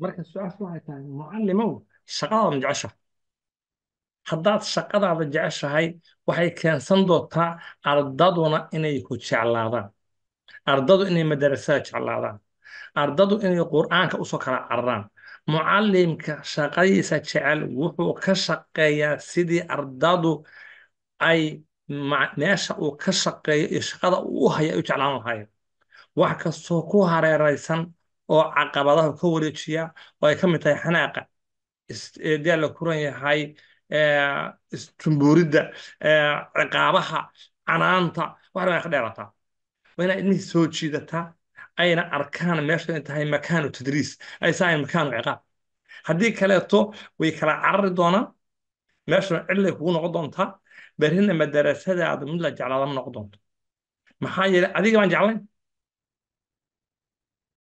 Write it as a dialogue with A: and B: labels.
A: marka su-aashu waxay tahay mucallimow shaqadaada ma jeceshahay haddaad shaqadaada jeceshahay waxay keensan doontaa ardaduna inay ku jeclaadaan ardadu inay madarasada jeclaadaan ardadu inay qur'aanka usoo kala cararaan mucallimka shaqadiisa jecel wuxuu ka shaqeeyaa sidii ardadu ay meesha uu ka shaqeeyo iyo shaqada uu u hayo ay u jeclaan lahaayeen wax kastoo ku hareeraysan oo caqabadaha ka wareejiya oo ay ka mid tahay xanaaqa dea la kuran yahay isjumbuuridda ciqaabaha canaanta wax dhan ay ka dheerataa waa inaa idmihii soo jiidataa ayna arkaan meesha in tahay makaanu tadriis aysa ahayn makaanu ciqaab haddii kaleeto way kala carari doonaan meeshuna cidlay kugu noqon doontaa berrina madarasadaada mid la jeclaada ma noqon doonto maxaa yeeley adiga baan jeclayn